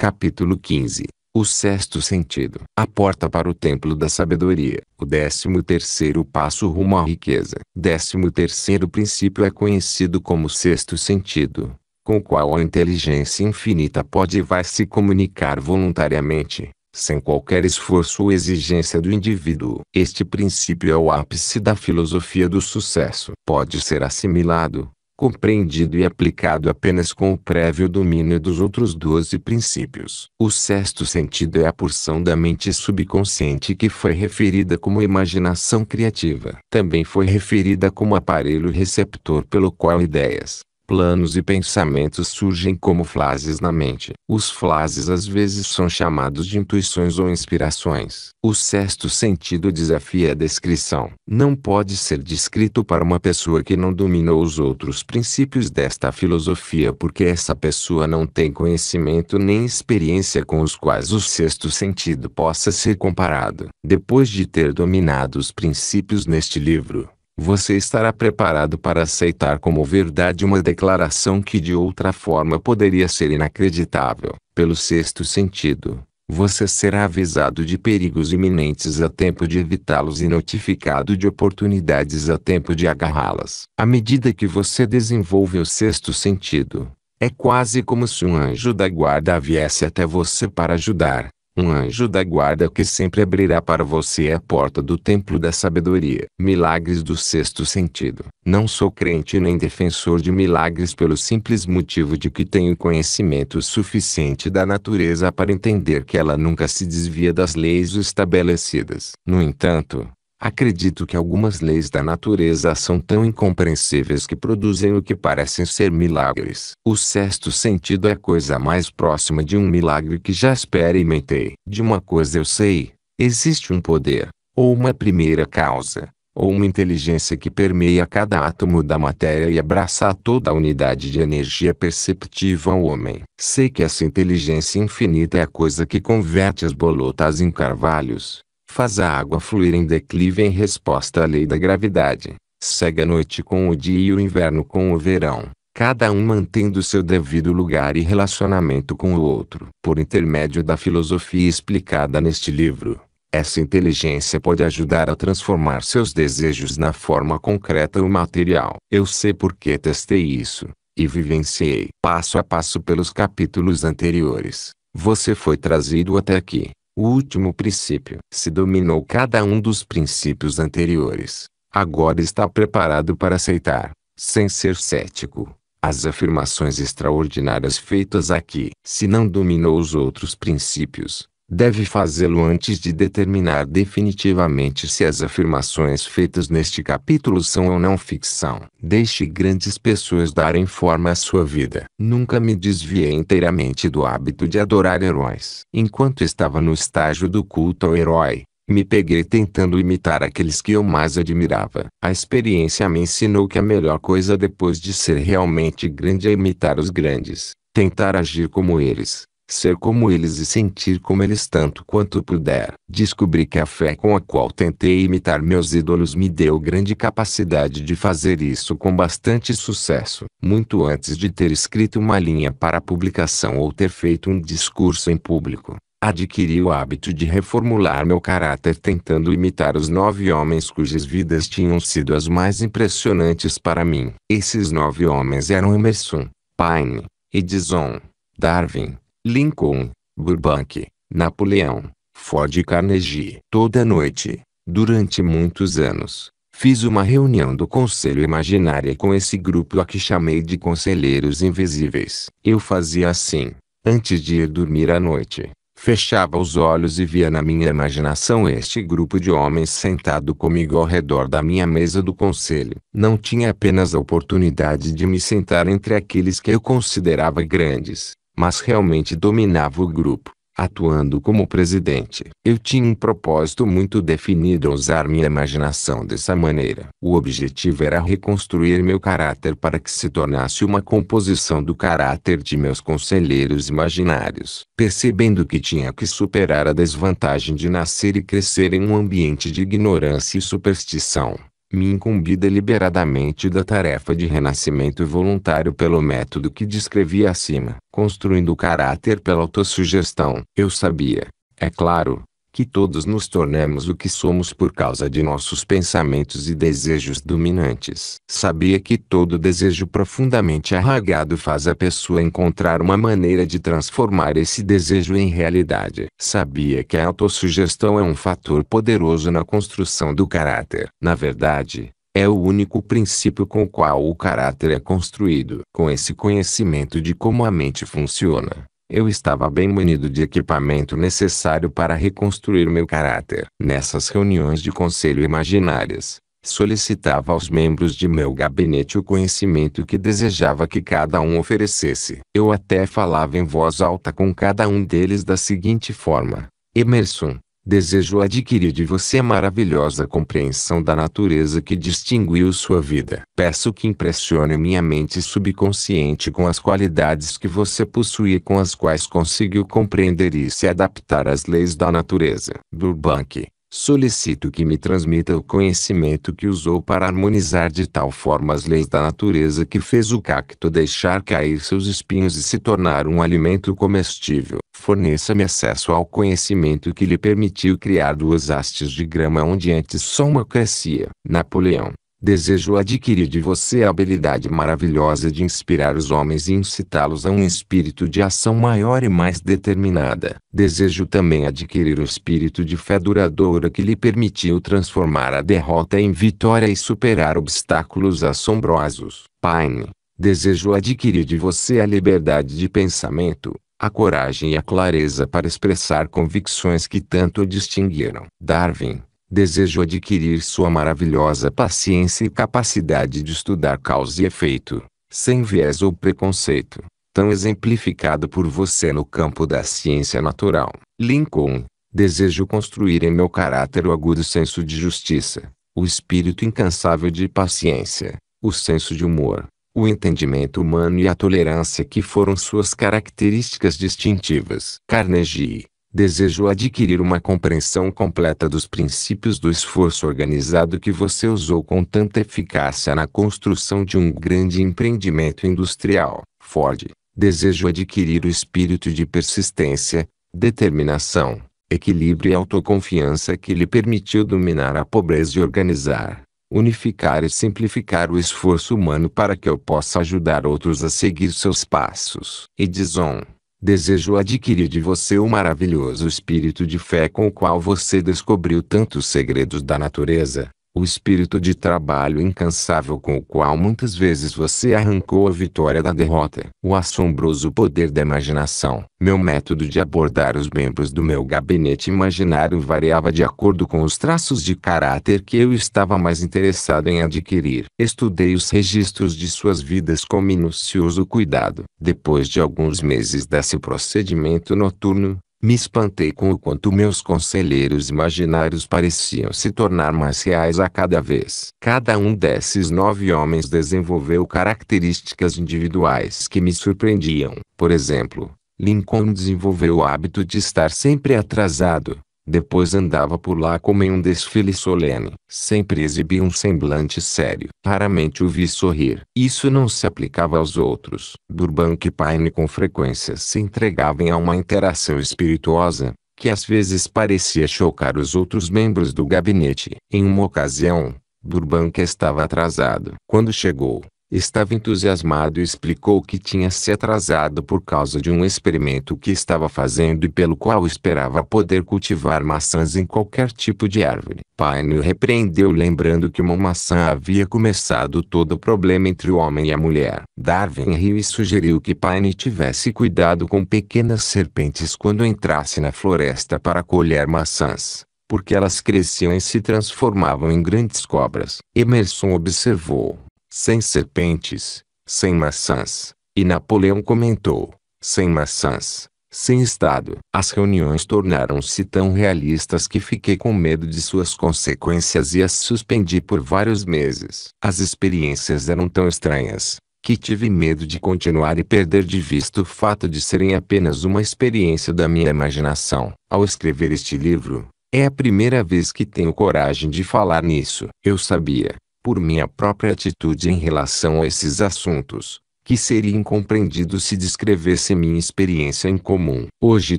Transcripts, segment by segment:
Capítulo 15 O sexto sentido. A porta para o templo da sabedoria. O décimo terceiro passo rumo à riqueza. Décimo terceiro princípio é conhecido como sexto sentido, com o qual a inteligência infinita pode e vai se comunicar voluntariamente, sem qualquer esforço ou exigência do indivíduo. Este princípio é o ápice da filosofia do sucesso. Pode ser assimilado, compreendido e aplicado apenas com o prévio domínio dos outros doze princípios. O sexto sentido é a porção da mente subconsciente que foi referida como imaginação criativa. Também foi referida como aparelho receptor pelo qual ideias, planos e pensamentos surgem como flases na mente. Os flases às vezes são chamados de intuições ou inspirações. O sexto sentido desafia a descrição. Não pode ser descrito para uma pessoa que não dominou os outros princípios desta filosofia porque essa pessoa não tem conhecimento nem experiência com os quais o sexto sentido possa ser comparado. Depois de ter dominado os princípios neste livro, você estará preparado para aceitar como verdade uma declaração que de outra forma poderia ser inacreditável. Pelo sexto sentido, você será avisado de perigos iminentes a tempo de evitá-los e notificado de oportunidades a tempo de agarrá-las. À medida que você desenvolve o sexto sentido, é quase como se um anjo da guarda viesse até você para ajudar, um anjo da guarda que sempre abrirá para você a porta do templo da sabedoria. Milagres do sexto sentido. Não sou crente nem defensor de milagres pelo simples motivo de que tenho conhecimento suficiente da natureza para entender que ela nunca se desvia das leis estabelecidas. No entanto, Acredito que algumas leis da natureza são tão incompreensíveis que produzem o que parecem ser milagres. O sexto sentido é a coisa mais próxima de um milagre que já experimentei. De uma coisa eu sei: existe um poder, ou uma primeira causa, ou uma inteligência que permeia cada átomo da matéria e abraça toda a unidade de energia perceptiva ao homem. Sei que essa inteligência infinita é a coisa que converte as bolotas em carvalhos Faz a água fluir em declive em resposta à lei da gravidade. Segue a noite com o dia e o inverno com o verão, cada um mantendo seu devido lugar e relacionamento com o outro. Por intermédio da filosofia explicada neste livro, essa inteligência pode ajudar a transformar seus desejos na forma concreta ou material. Eu sei porque testei isso, e vivenciei passo a passo pelos capítulos anteriores. Você foi trazido até aqui. O último princípio se dominou cada um dos princípios anteriores. Agora está preparado para aceitar, sem ser cético, as afirmações extraordinárias feitas aqui. Se não dominou os outros princípios, deve fazê-lo antes de determinar definitivamente se as afirmações feitas neste capítulo são ou não ficção. Deixe grandes pessoas darem forma à sua vida. Nunca me desviei inteiramente do hábito de adorar heróis. Enquanto estava no estágio do culto ao herói, me peguei tentando imitar aqueles que eu mais admirava. A experiência me ensinou que a melhor coisa depois de ser realmente grande é imitar os grandes, tentar agir como eles ser como eles e sentir como eles tanto quanto puder. Descobri que a fé com a qual tentei imitar meus ídolos me deu grande capacidade de fazer isso com bastante sucesso. Muito antes de ter escrito uma linha para publicação ou ter feito um discurso em público, adquiri o hábito de reformular meu caráter tentando imitar os nove homens cujas vidas tinham sido as mais impressionantes para mim. Esses nove homens eram Emerson, Paine, Edison, Darwin, Lincoln, Burbank, Napoleão, Ford e Carnegie. Toda noite, durante muitos anos, fiz uma reunião do conselho imaginária com esse grupo a que chamei de conselheiros invisíveis. Eu fazia assim, antes de ir dormir à noite. Fechava os olhos e via na minha imaginação este grupo de homens sentado comigo ao redor da minha mesa do conselho. Não tinha apenas a oportunidade de me sentar entre aqueles que eu considerava grandes, mas realmente dominava o grupo, atuando como presidente. Eu tinha um propósito muito definido ao usar minha imaginação dessa maneira. O objetivo era reconstruir meu caráter para que se tornasse uma composição do caráter de meus conselheiros imaginários. Percebendo que tinha que superar a desvantagem de nascer e crescer em um ambiente de ignorância e superstição me incumbi deliberadamente da tarefa de renascimento voluntário pelo método que descrevi acima, construindo o caráter pela autossugestão. Eu sabia, é claro, que todos nos tornamos o que somos por causa de nossos pensamentos e desejos dominantes. Sabia que todo desejo profundamente arraigado faz a pessoa encontrar uma maneira de transformar esse desejo em realidade. Sabia que a autossugestão é um fator poderoso na construção do caráter. Na verdade, é o único princípio com o qual o caráter é construído. Com esse conhecimento de como a mente funciona, eu estava bem munido de equipamento necessário para reconstruir meu caráter. Nessas reuniões de conselho imaginárias, solicitava aos membros de meu gabinete o conhecimento que desejava que cada um oferecesse. Eu até falava em voz alta com cada um deles da seguinte forma: Emerson, desejo adquirir de você a maravilhosa compreensão da natureza que distinguiu sua vida. Peço que impressione minha mente subconsciente com as qualidades que você possui e com as quais conseguiu compreender e se adaptar às leis da natureza. Burbank, solicito que me transmita o conhecimento que usou para harmonizar de tal forma as leis da natureza que fez o cacto deixar cair seus espinhos e se tornar um alimento comestível. Forneça-me acesso ao conhecimento que lhe permitiu criar duas hastes de grama onde antes só uma crescia. Napoleão Desejo adquirir de você a habilidade maravilhosa de inspirar os homens e incitá-los a um espírito de ação maior e mais determinada. Desejo também adquirir o espírito de fé duradoura que lhe permitiu transformar a derrota em vitória e superar obstáculos assombrosos. Paine, desejo adquirir de você a liberdade de pensamento, a coragem e a clareza para expressar convicções que tanto o distinguiram. Darwin, desejo adquirir sua maravilhosa paciência e capacidade de estudar causa e efeito, sem viés ou preconceito, tão exemplificado por você no campo da ciência natural. Lincoln, desejo construir em meu caráter o agudo senso de justiça, o espírito incansável de paciência, o senso de humor, o entendimento humano e a tolerância que foram suas características distintivas. Carnegie desejo adquirir uma compreensão completa dos princípios do esforço organizado que você usou com tanta eficácia na construção de um grande empreendimento industrial. Ford, desejo adquirir o espírito de persistência, determinação, equilíbrio e autoconfiança que lhe permitiu dominar a pobreza e organizar, unificar e simplificar o esforço humano para que eu possa ajudar outros a seguir seus passos. E dizon. Desejo adquirir de você o maravilhoso espírito de fé com o qual você descobriu tantos segredos da natureza, o espírito de trabalho incansável com o qual muitas vezes você arrancou a vitória da derrota, o assombroso poder da imaginação. Meu método de abordar os membros do meu gabinete imaginário variava de acordo com os traços de caráter que eu estava mais interessado em adquirir. Estudei os registros de suas vidas com minucioso cuidado. Depois de alguns meses desse procedimento noturno, me espantei com o quanto meus conselheiros imaginários pareciam se tornar mais reais a cada vez. Cada um desses nove homens desenvolveu características individuais que me surpreendiam. Por exemplo, Lincoln desenvolveu o hábito de estar sempre atrasado, depois andava por lá como em um desfile solene. Sempre exibia um semblante sério. Raramente o vi sorrir. Isso não se aplicava aos outros. Burbank Paine com frequência se entregavam a uma interação espirituosa, que às vezes parecia chocar os outros membros do gabinete. Em uma ocasião, Burbank estava atrasado. Quando chegou, estava entusiasmado e explicou que tinha se atrasado por causa de um experimento que estava fazendo e pelo qual esperava poder cultivar maçãs em qualquer tipo de árvore. Paine o repreendeu lembrando que uma maçã havia começado todo o problema entre o homem e a mulher. Darwin riu e sugeriu que Paine tivesse cuidado com pequenas serpentes quando entrasse na floresta para colher maçãs porque elas cresciam e se transformavam em grandes cobras. Emerson observou sem serpentes, sem maçãs. E Napoleão comentou, sem maçãs, sem Estado. As reuniões tornaram-se tão realistas que fiquei com medo de suas consequências e as suspendi por vários meses. As experiências eram tão estranhas, que tive medo de continuar e perder de vista o fato de serem apenas uma experiência da minha imaginação. Ao escrever este livro, é a primeira vez que tenho coragem de falar nisso. Eu sabia, por minha própria atitude em relação a esses assuntos, que seria incompreendido se descrevesse minha experiência em comum. Hoje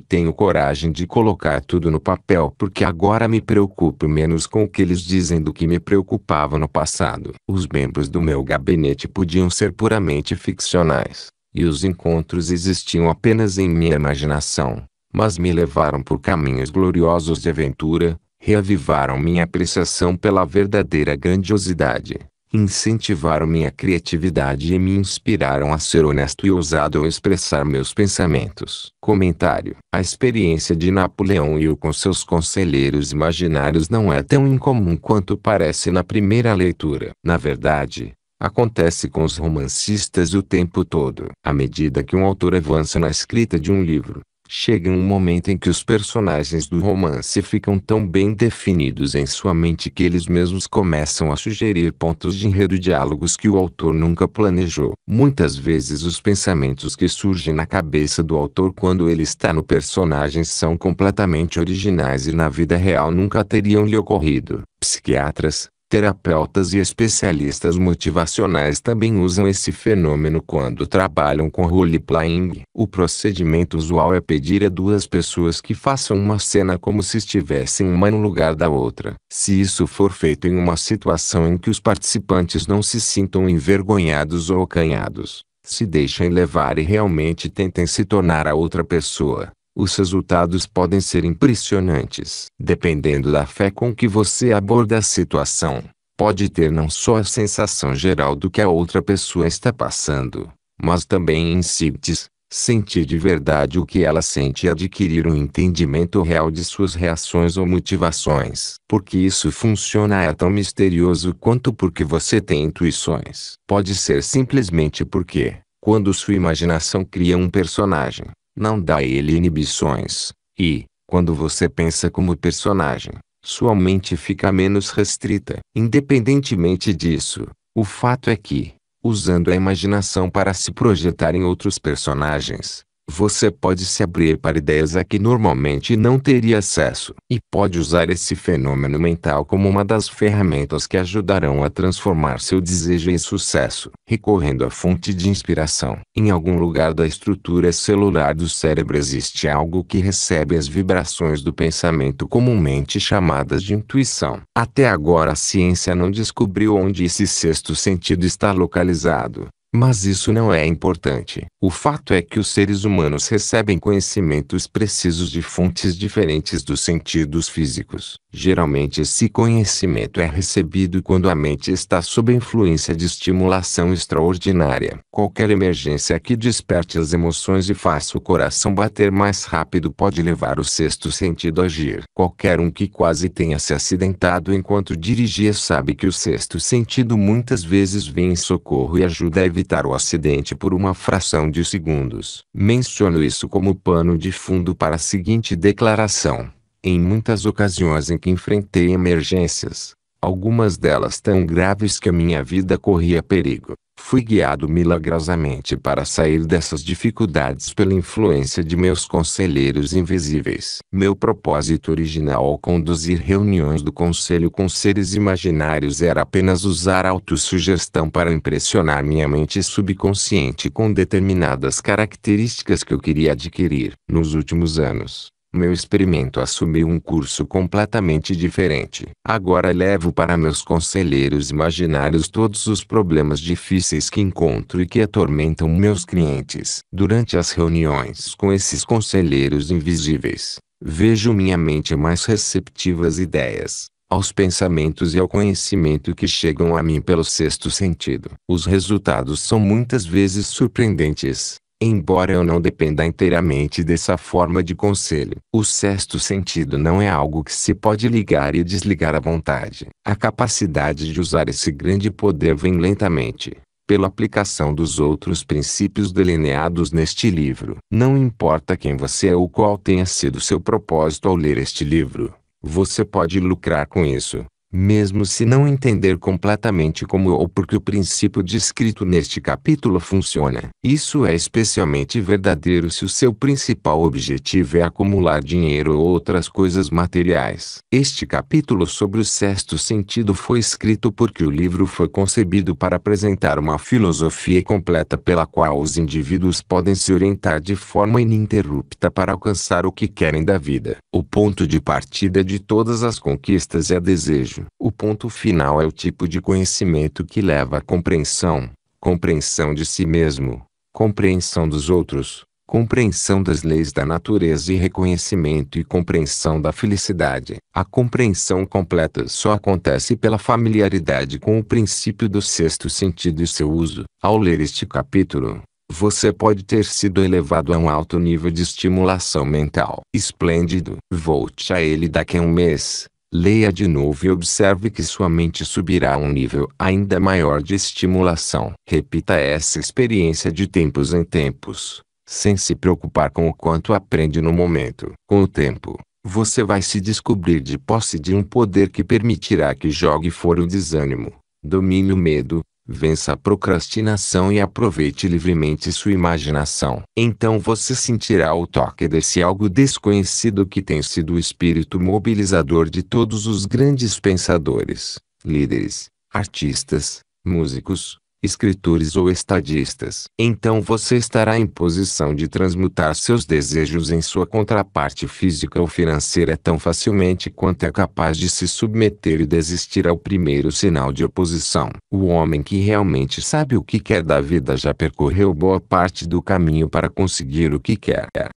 tenho coragem de colocar tudo no papel porque agora me preocupo menos com o que eles dizem do que me preocupava no passado. Os membros do meu gabinete podiam ser puramente ficcionais, e os encontros existiam apenas em minha imaginação, mas me levaram por caminhos gloriosos de aventura, reavivaram minha apreciação pela verdadeira grandiosidade, incentivaram minha criatividade e me inspiraram a ser honesto e ousado ao expressar meus pensamentos. Comentário: A experiência de Napoleão e o com seus conselheiros imaginários não é tão incomum quanto parece na primeira leitura. Na verdade, acontece com os romancistas o tempo todo. À medida que um autor avança na escrita de um livro, Chega um momento em que os personagens do romance ficam tão bem definidos em sua mente que eles mesmos começam a sugerir pontos de enredo e diálogos que o autor nunca planejou. Muitas vezes os pensamentos que surgem na cabeça do autor quando ele está no personagem são completamente originais e na vida real nunca teriam lhe ocorrido. Psiquiatras, Terapeutas e especialistas motivacionais também usam esse fenômeno quando trabalham com role-playing. O procedimento usual é pedir a duas pessoas que façam uma cena como se estivessem uma no lugar da outra. Se isso for feito em uma situação em que os participantes não se sintam envergonhados ou acanhados, se deixem levar e realmente tentem se tornar a outra pessoa, os resultados podem ser impressionantes. Dependendo da fé com que você aborda a situação, pode ter não só a sensação geral do que a outra pessoa está passando, mas também insights, sentir de verdade o que ela sente e adquirir um entendimento real de suas reações ou motivações. Porque isso funciona é tão misterioso quanto porque você tem intuições. Pode ser simplesmente porque, quando sua imaginação cria um personagem, não dá a ele inibições, e, quando você pensa como personagem, sua mente fica menos restrita. Independentemente disso, o fato é que, usando a imaginação para se projetar em outros personagens, você pode se abrir para ideias a que normalmente não teria acesso e pode usar esse fenômeno mental como uma das ferramentas que ajudarão a transformar seu desejo em sucesso, recorrendo à fonte de inspiração. Em algum lugar da estrutura celular do cérebro existe algo que recebe as vibrações do pensamento comumente chamadas de intuição. Até agora a ciência não descobriu onde esse sexto sentido está localizado, mas isso não é importante. O fato é que os seres humanos recebem conhecimentos precisos de fontes diferentes dos sentidos físicos. Geralmente esse conhecimento é recebido quando a mente está sob influência de estimulação extraordinária. Qualquer emergência que desperte as emoções e faça o coração bater mais rápido pode levar o sexto sentido a agir. Qualquer um que quase tenha se acidentado enquanto dirigia sabe que o sexto sentido muitas vezes vem em socorro e ajuda a evitar o acidente por uma fração de segundos. Menciono isso como pano de fundo para a seguinte declaração em muitas ocasiões em que enfrentei emergências, algumas delas tão graves que a minha vida corria perigo, fui guiado milagrosamente para sair dessas dificuldades pela influência de meus conselheiros invisíveis. Meu propósito original ao conduzir reuniões do conselho com seres imaginários era apenas usar autossugestão para impressionar minha mente subconsciente com determinadas características que eu queria adquirir. Nos últimos anos, meu experimento assumiu um curso completamente diferente. Agora levo para meus conselheiros imaginários todos os problemas difíceis que encontro e que atormentam meus clientes. Durante as reuniões com esses conselheiros invisíveis, vejo minha mente mais receptiva às ideias, aos pensamentos e ao conhecimento que chegam a mim pelo sexto sentido. Os resultados são muitas vezes surpreendentes embora eu não dependa inteiramente dessa forma de conselho. O sexto sentido não é algo que se pode ligar e desligar à vontade. A capacidade de usar esse grande poder vem lentamente, pela aplicação dos outros princípios delineados neste livro. Não importa quem você é ou qual tenha sido seu propósito ao ler este livro, você pode lucrar com isso mesmo se não entender completamente como ou porque o princípio descrito neste capítulo funciona. Isso é especialmente verdadeiro se o seu principal objetivo é acumular dinheiro ou outras coisas materiais. Este capítulo sobre o sexto sentido foi escrito porque o livro foi concebido para apresentar uma filosofia completa pela qual os indivíduos podem se orientar de forma ininterrupta para alcançar o que querem da vida. O ponto de partida de todas as conquistas é desejo. O ponto final é o tipo de conhecimento que leva à compreensão, compreensão de si mesmo, compreensão dos outros, compreensão das leis da natureza e reconhecimento e compreensão da felicidade. A compreensão completa só acontece pela familiaridade com o princípio do sexto sentido e seu uso. Ao ler este capítulo, você pode ter sido elevado a um alto nível de estimulação mental. Esplêndido! Volte a ele daqui a um mês. Leia de novo e observe que sua mente subirá a um nível ainda maior de estimulação. Repita essa experiência de tempos em tempos, sem se preocupar com o quanto aprende no momento. Com o tempo, você vai se descobrir de posse de um poder que permitirá que jogue fora o desânimo, domine o medo, vença a procrastinação e aproveite livremente sua imaginação. Então você sentirá o toque desse algo desconhecido que tem sido o espírito mobilizador de todos os grandes pensadores, líderes, artistas, músicos, escritores ou estadistas. Então você estará em posição de transmutar seus desejos em sua contraparte física ou financeira tão facilmente quanto é capaz de se submeter e desistir ao primeiro sinal de oposição. O homem que realmente sabe o que quer da vida já percorreu boa parte do caminho para conseguir o que quer.